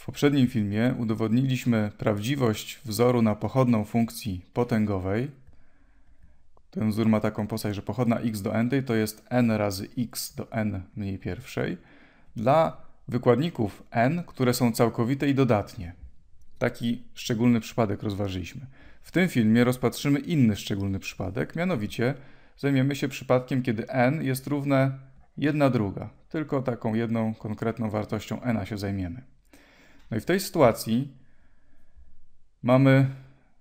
W poprzednim filmie udowodniliśmy prawdziwość wzoru na pochodną funkcji potęgowej. Ten wzór ma taką postać, że pochodna x do n to jest n razy x do n mniej pierwszej dla wykładników n, które są całkowite i dodatnie. Taki szczególny przypadek rozważyliśmy. W tym filmie rozpatrzymy inny szczególny przypadek, mianowicie zajmiemy się przypadkiem, kiedy n jest równe 1 druga. Tylko taką jedną konkretną wartością n się zajmiemy. No i w tej sytuacji mamy,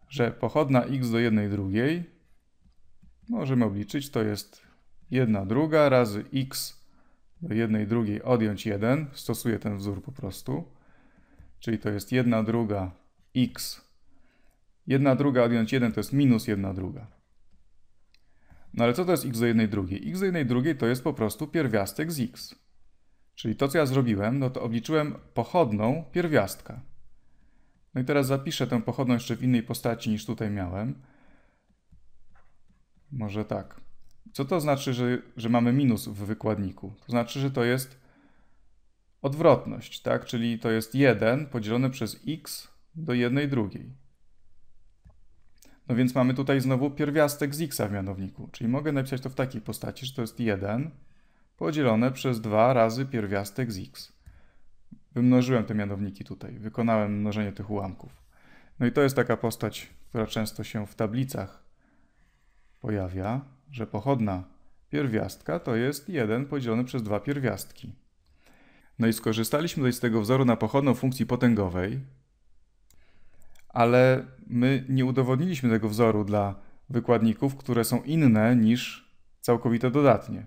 że pochodna x do jednej drugiej możemy obliczyć, to jest 1 druga razy x do jednej drugiej odjąć 1. Stosuję ten wzór po prostu. Czyli to jest 1 druga x. 1 druga odjąć 1 to jest minus 1 druga. No ale co to jest x do jednej drugiej? x do jednej drugiej to jest po prostu pierwiastek z x. Czyli to, co ja zrobiłem, no to obliczyłem pochodną pierwiastka. No i teraz zapiszę tę pochodną jeszcze w innej postaci niż tutaj miałem. Może tak. Co to znaczy, że, że mamy minus w wykładniku? To znaczy, że to jest odwrotność, tak? Czyli to jest 1 podzielone przez x do jednej drugiej. No więc mamy tutaj znowu pierwiastek z x w mianowniku. Czyli mogę napisać to w takiej postaci, że to jest 1 podzielone przez 2 razy pierwiastek z x. Wymnożyłem te mianowniki tutaj, wykonałem mnożenie tych ułamków. No i to jest taka postać, która często się w tablicach pojawia, że pochodna pierwiastka to jest 1 podzielone przez 2 pierwiastki. No i skorzystaliśmy tutaj z tego wzoru na pochodną funkcji potęgowej, ale my nie udowodniliśmy tego wzoru dla wykładników, które są inne niż całkowite dodatnie.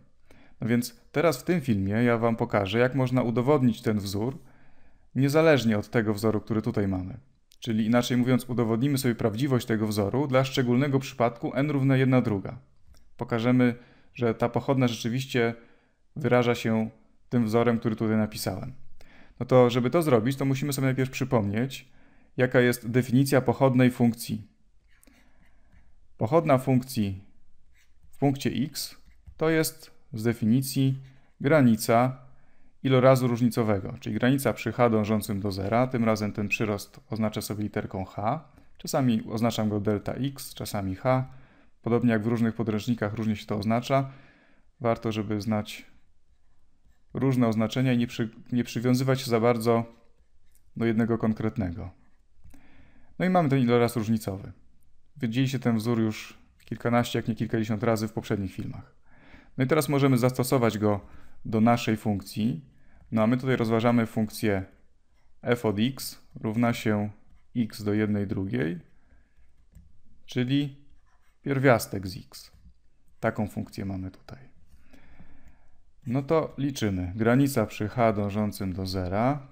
No więc teraz w tym filmie ja Wam pokażę, jak można udowodnić ten wzór niezależnie od tego wzoru, który tutaj mamy. Czyli inaczej mówiąc, udowodnimy sobie prawdziwość tego wzoru dla szczególnego przypadku n równa 1 druga. Pokażemy, że ta pochodna rzeczywiście wyraża się tym wzorem, który tutaj napisałem. No to, żeby to zrobić, to musimy sobie najpierw przypomnieć, jaka jest definicja pochodnej funkcji. Pochodna funkcji w punkcie x to jest z definicji granica ilorazu różnicowego, czyli granica przy h dążącym do zera, tym razem ten przyrost oznacza sobie literką h, czasami oznaczam go delta x, czasami h, podobnie jak w różnych podręcznikach różnie się to oznacza, warto żeby znać różne oznaczenia i nie, przy, nie przywiązywać się za bardzo do jednego konkretnego. No i mamy ten iloraz różnicowy. Widzieliście ten wzór już kilkanaście, jak nie kilkadziesiąt razy w poprzednich filmach. No i teraz możemy zastosować go do naszej funkcji. No a my tutaj rozważamy funkcję f od x równa się x do jednej drugiej, czyli pierwiastek z x. Taką funkcję mamy tutaj. No to liczymy. Granica przy h dążącym do zera.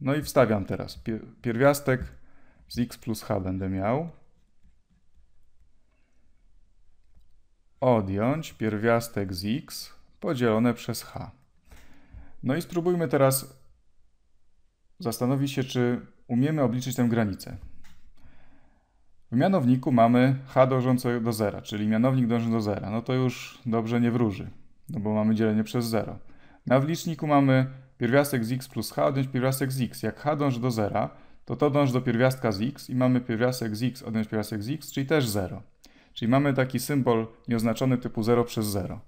No i wstawiam teraz. Pierwiastek z x plus h będę miał. odjąć pierwiastek z x podzielone przez h. No i spróbujmy teraz zastanowić się, czy umiemy obliczyć tę granicę. W mianowniku mamy h dążące do zera, czyli mianownik dąży do zera. No to już dobrze nie wróży, no bo mamy dzielenie przez 0. Na wliczniku mamy pierwiastek z x plus h odjąć pierwiastek z x. Jak h dąży do zera, to to dąży do pierwiastka z x i mamy pierwiastek z x odjąć pierwiastek z x, czyli też 0. Czyli mamy taki symbol nieoznaczony typu 0 przez 0.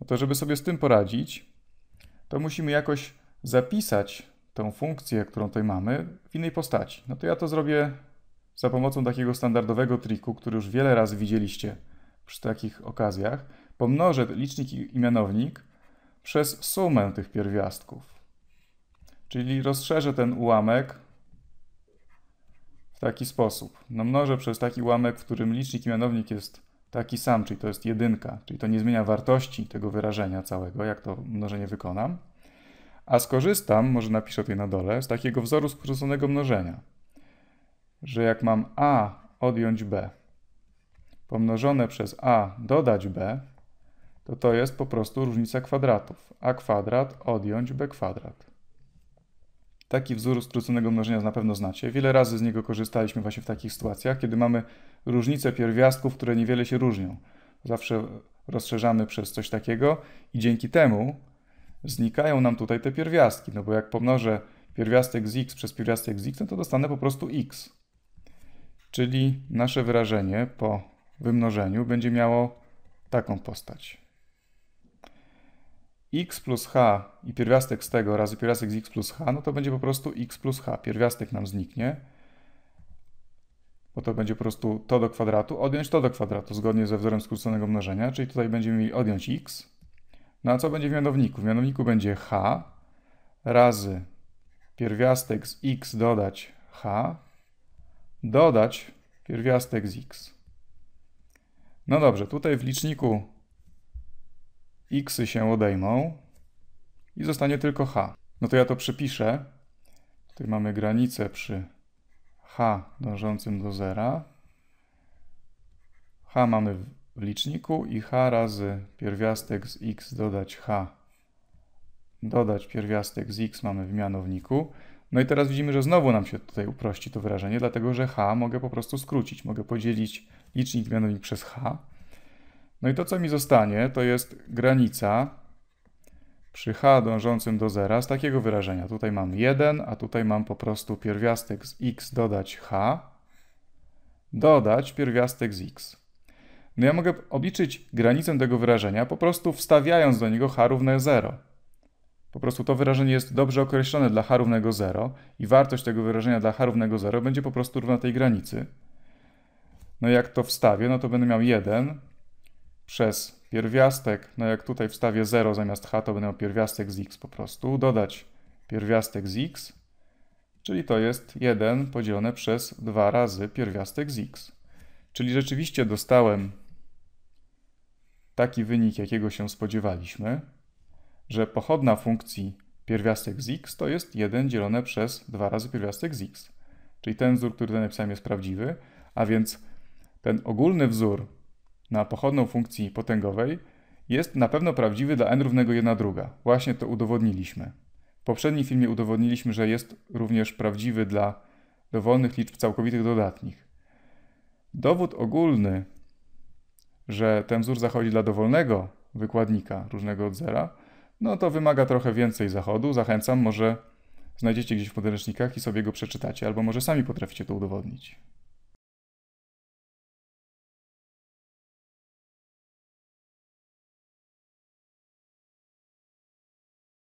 No to żeby sobie z tym poradzić, to musimy jakoś zapisać tą funkcję, którą tutaj mamy, w innej postaci. No to ja to zrobię za pomocą takiego standardowego triku, który już wiele razy widzieliście przy takich okazjach. Pomnożę licznik i mianownik przez sumę tych pierwiastków. Czyli rozszerzę ten ułamek w taki sposób. No mnożę przez taki ułamek, w którym licznik i mianownik jest taki sam, czyli to jest jedynka, czyli to nie zmienia wartości tego wyrażenia całego, jak to mnożenie wykonam. A skorzystam, może napiszę tutaj na dole, z takiego wzoru skróconego mnożenia, że jak mam a odjąć b pomnożone przez a dodać b, to to jest po prostu różnica kwadratów. a kwadrat odjąć b kwadrat. Taki wzór skróconego mnożenia na pewno znacie. Wiele razy z niego korzystaliśmy właśnie w takich sytuacjach, kiedy mamy różnice pierwiastków, które niewiele się różnią. Zawsze rozszerzamy przez coś takiego i dzięki temu znikają nam tutaj te pierwiastki, no bo jak pomnożę pierwiastek z x przez pierwiastek z x, no to dostanę po prostu x. Czyli nasze wyrażenie po wymnożeniu będzie miało taką postać x plus h i pierwiastek z tego razy pierwiastek z x plus h, no to będzie po prostu x plus h. Pierwiastek nam zniknie, bo to będzie po prostu to do kwadratu, odjąć to do kwadratu zgodnie ze wzorem skróconego mnożenia, czyli tutaj będziemy mieli odjąć x. No a co będzie w mianowniku? W mianowniku będzie h razy pierwiastek z x dodać h, dodać pierwiastek z x. No dobrze, tutaj w liczniku x się odejmą i zostanie tylko h. No to ja to przepiszę. Tutaj mamy granicę przy h dążącym do zera. h mamy w liczniku i h razy pierwiastek z x dodać h. Dodać pierwiastek z x mamy w mianowniku. No i teraz widzimy, że znowu nam się tutaj uprości to wyrażenie, dlatego że h mogę po prostu skrócić. Mogę podzielić licznik mianownik przez h no i to, co mi zostanie, to jest granica przy h dążącym do zera z takiego wyrażenia. Tutaj mam 1, a tutaj mam po prostu pierwiastek z x dodać h, dodać pierwiastek z x. No ja mogę obliczyć granicę tego wyrażenia, po prostu wstawiając do niego h równe 0. Po prostu to wyrażenie jest dobrze określone dla h równego 0 i wartość tego wyrażenia dla h równego 0 będzie po prostu równa tej granicy. No jak to wstawię, no to będę miał 1 przez pierwiastek, no jak tutaj wstawię 0 zamiast h, to będę miał pierwiastek z x po prostu, dodać pierwiastek z x, czyli to jest 1 podzielone przez 2 razy pierwiastek z x. Czyli rzeczywiście dostałem taki wynik, jakiego się spodziewaliśmy, że pochodna funkcji pierwiastek z x to jest 1 dzielone przez 2 razy pierwiastek z x. Czyli ten wzór, który tutaj napisałem jest prawdziwy, a więc ten ogólny wzór na pochodną funkcji potęgowej jest na pewno prawdziwy dla n równego 1 druga. Właśnie to udowodniliśmy. W poprzednim filmie udowodniliśmy, że jest również prawdziwy dla dowolnych liczb całkowitych dodatnich. Dowód ogólny, że ten wzór zachodzi dla dowolnego wykładnika różnego od zera, no to wymaga trochę więcej zachodu. Zachęcam, może znajdziecie gdzieś w podręcznikach i sobie go przeczytacie, albo może sami potraficie to udowodnić.